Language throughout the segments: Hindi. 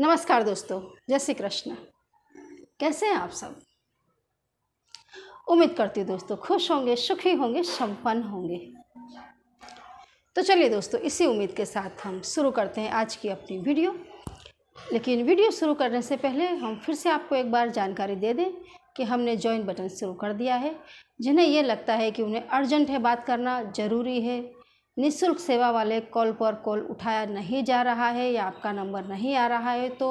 नमस्कार दोस्तों जय श्री कृष्ण कैसे हैं आप सब उम्मीद करती हूँ दोस्तों खुश होंगे सुखी होंगे संपन्न होंगे तो चलिए दोस्तों इसी उम्मीद के साथ हम शुरू करते हैं आज की अपनी वीडियो लेकिन वीडियो शुरू करने से पहले हम फिर से आपको एक बार जानकारी दे दें कि हमने ज्वाइन बटन शुरू कर दिया है जिन्हें यह लगता है कि उन्हें अर्जेंट है बात करना ज़रूरी है निशुल्क सेवा वाले कॉल पर कॉल उठाया नहीं जा रहा है या आपका नंबर नहीं आ रहा है तो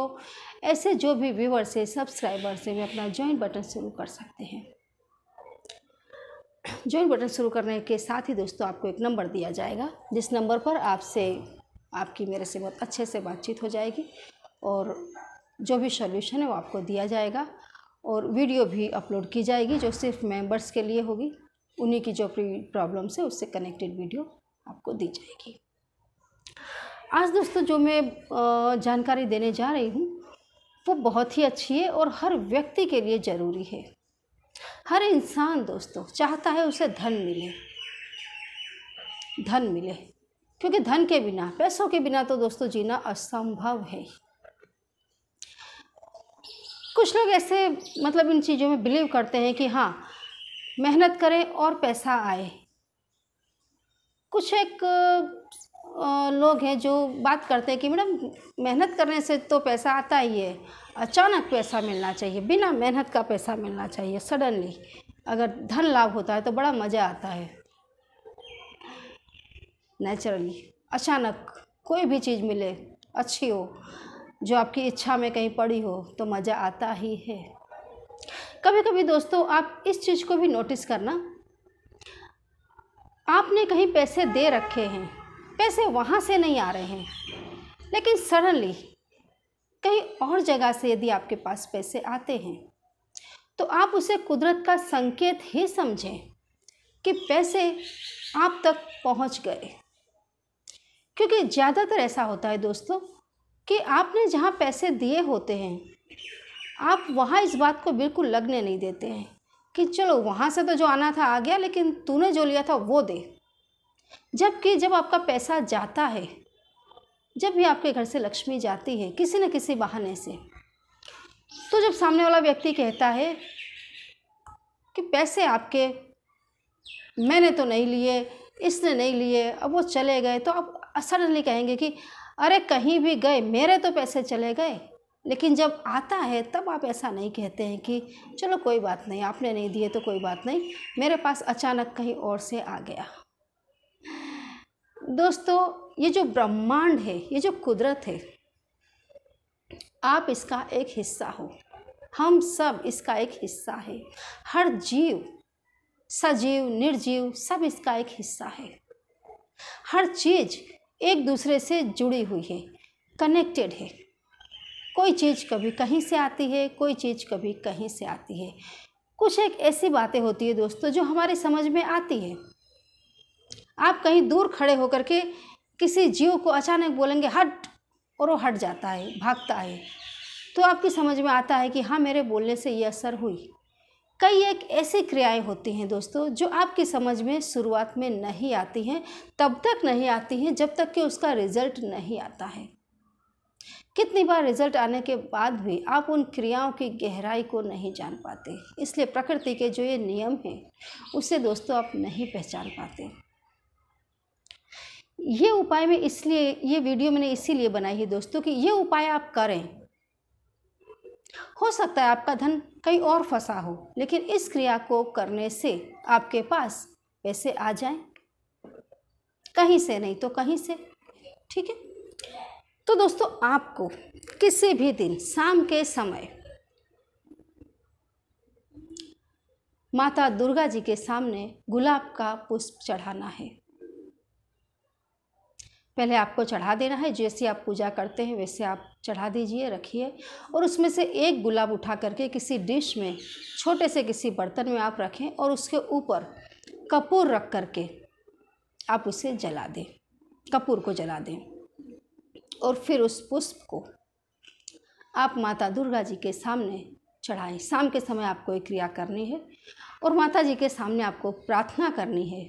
ऐसे जो भी व्यूवर से सब्सक्राइबर से भी अपना ज्वाइन बटन शुरू कर सकते हैं ज्वाइन बटन शुरू करने के साथ ही दोस्तों आपको एक नंबर दिया जाएगा जिस नंबर पर आपसे आपकी मेरे से बहुत अच्छे से बातचीत हो जाएगी और जो भी सॉल्यूशन है वो आपको दिया जाएगा और वीडियो भी अपलोड की जाएगी जो सिर्फ मेंबर्स के लिए होगी उन्हीं की जो प्रॉब्लम्स है उससे कनेक्टेड वीडियो आपको दी जाएगी आज दोस्तों जो मैं जानकारी देने जा रही हूँ वो बहुत ही अच्छी है और हर व्यक्ति के लिए ज़रूरी है हर इंसान दोस्तों चाहता है उसे धन मिले धन मिले क्योंकि धन के बिना पैसों के बिना तो दोस्तों जीना असंभव है कुछ लोग ऐसे मतलब इन चीज़ों में बिलीव करते हैं कि हाँ मेहनत करें और पैसा आए कुछ एक लोग हैं जो बात करते हैं कि मैडम मेहनत करने से तो पैसा आता ही है अचानक पैसा मिलना चाहिए बिना मेहनत का पैसा मिलना चाहिए सडनली अगर धन लाभ होता है तो बड़ा मज़ा आता है नेचुरली अचानक कोई भी चीज़ मिले अच्छी हो जो आपकी इच्छा में कहीं पड़ी हो तो मज़ा आता ही है कभी कभी दोस्तों आप इस चीज़ को भी नोटिस करना आपने कहीं पैसे दे रखे हैं पैसे वहाँ से नहीं आ रहे हैं लेकिन सडनली कहीं और जगह से यदि आपके पास पैसे आते हैं तो आप उसे कुदरत का संकेत ही समझें कि पैसे आप तक पहुँच गए क्योंकि ज़्यादातर ऐसा होता है दोस्तों कि आपने जहाँ पैसे दिए होते हैं आप वहाँ इस बात को बिल्कुल लगने नहीं देते हैं कि चलो वहाँ से तो जो आना था आ गया लेकिन तूने जो लिया था वो दे जबकि जब आपका पैसा जाता है जब भी आपके घर से लक्ष्मी जाती है किसी न किसी बहाने से तो जब सामने वाला व्यक्ति कहता है कि पैसे आपके मैंने तो नहीं लिए इसने नहीं लिए अब वो चले गए तो आप सडनली कहेंगे कि अरे कहीं भी गए मेरे तो पैसे चले गए लेकिन जब आता है तब आप ऐसा नहीं कहते हैं कि चलो कोई बात नहीं आपने नहीं दिए तो कोई बात नहीं मेरे पास अचानक कहीं और से आ गया दोस्तों ये जो ब्रह्मांड है ये जो कुदरत है आप इसका एक हिस्सा हो हम सब इसका एक हिस्सा है हर जीव सजीव निर्जीव सब इसका एक हिस्सा है हर चीज़ एक दूसरे से जुड़ी हुई है कनेक्टेड है कोई चीज़ कभी कहीं से आती है कोई चीज़ कभी कहीं से आती है कुछ एक ऐसी बातें होती है दोस्तों जो हमारी समझ में आती है आप कहीं दूर खड़े होकर के किसी जीव को अचानक बोलेंगे हट और वो हट जाता है भागता है तो आपकी समझ में आता है कि हाँ मेरे बोलने से ये असर हुई कई एक ऐसी क्रियाएं होती हैं दोस्तों जो आपकी समझ में शुरुआत में नहीं आती हैं तब तक नहीं आती हैं जब तक कि उसका रिज़ल्ट नहीं आता है कितनी बार रिजल्ट आने के बाद भी आप उन क्रियाओं की गहराई को नहीं जान पाते इसलिए प्रकृति के जो ये नियम हैं उसे दोस्तों आप नहीं पहचान पाते ये उपाय में इसलिए ये वीडियो मैंने इसीलिए बनाई है दोस्तों कि ये उपाय आप करें हो सकता है आपका धन कहीं और फंसा हो लेकिन इस क्रिया को करने से आपके पास पैसे आ जाएं कहीं से नहीं तो कहीं से ठीक है तो दोस्तों आपको किसी भी दिन शाम के समय माता दुर्गा जी के सामने गुलाब का पुष्प चढ़ाना है पहले आपको चढ़ा देना है जैसे आप पूजा करते हैं वैसे आप चढ़ा दीजिए रखिए और उसमें से एक गुलाब उठा करके किसी डिश में छोटे से किसी बर्तन में आप रखें और उसके ऊपर कपूर रख करके आप उसे जला दें कपूर को जला दें और फिर उस पुष्प को आप माता दुर्गा जी के सामने चढ़ाएं शाम के समय आपको एक क्रिया करनी है और माता जी के सामने आपको प्रार्थना करनी है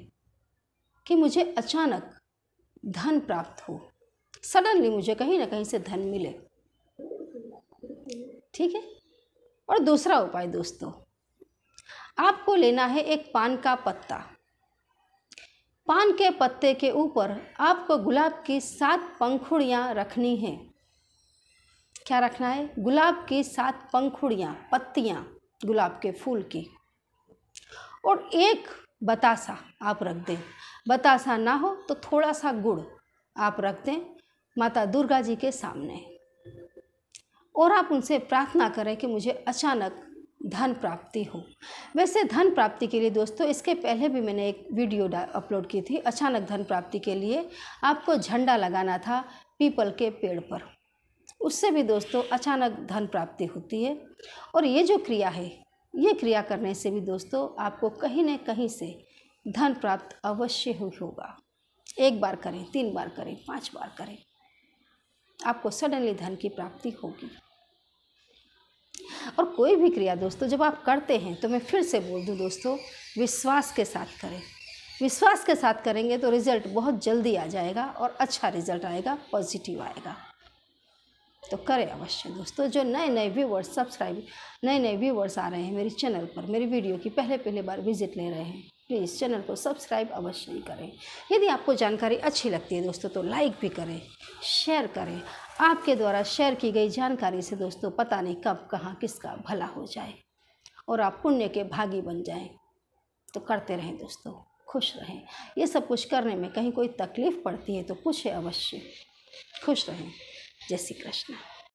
कि मुझे अचानक धन प्राप्त हो सडनली मुझे कहीं ना कहीं से धन मिले ठीक है और दूसरा उपाय दोस्तों आपको लेना है एक पान का पत्ता पान के पत्ते के ऊपर आपको गुलाब की सात पंखुड़ियाँ रखनी हैं क्या रखना है गुलाब की सात पंखुड़ियाँ पत्तियाँ गुलाब के फूल की और एक बतासा आप रख दें बतासा ना हो तो थोड़ा सा गुड़ आप रख दें माता दुर्गा जी के सामने और आप उनसे प्रार्थना करें कि मुझे अचानक धन प्राप्ति हो वैसे धन प्राप्ति के लिए दोस्तों इसके पहले भी मैंने एक वीडियो अपलोड की थी अचानक धन प्राप्ति के लिए आपको झंडा लगाना था पीपल के पेड़ पर उससे भी दोस्तों अचानक धन प्राप्ति होती है और ये जो क्रिया है ये क्रिया करने से भी दोस्तों आपको कहीं न कहीं से धन प्राप्त अवश्य ही होगा एक बार करें तीन बार करें पांच बार करें आपको सडनली धन की प्राप्ति होगी और कोई भी क्रिया दोस्तों जब आप करते हैं तो मैं फिर से बोल दूँ दोस्तों विश्वास के साथ करें विश्वास के साथ करेंगे तो रिज़ल्ट बहुत जल्दी आ जाएगा और अच्छा रिज़ल्ट आएगा पॉजिटिव आएगा तो करें अवश्य दोस्तों जो नए नए व्यूवर्स सब्सक्राइब नए नए व्यूवर्स आ रहे हैं मेरे चैनल पर मेरी वीडियो की पहले पहले बार विजिट ले रहे हैं प्लीज़ चैनल को सब्सक्राइब अवश्य करें यदि आपको जानकारी अच्छी लगती है दोस्तों तो लाइक भी करें शेयर करें आपके द्वारा शेयर की गई जानकारी से दोस्तों पता नहीं कब कहाँ किसका भला हो जाए और आप पुण्य के भागी बन जाएं तो करते रहें दोस्तों खुश रहें ये सब कुछ करने में कहीं कोई तकलीफ़ पड़ती है तो पूछे अवश्य खुश रहें जय श्री कृष्ण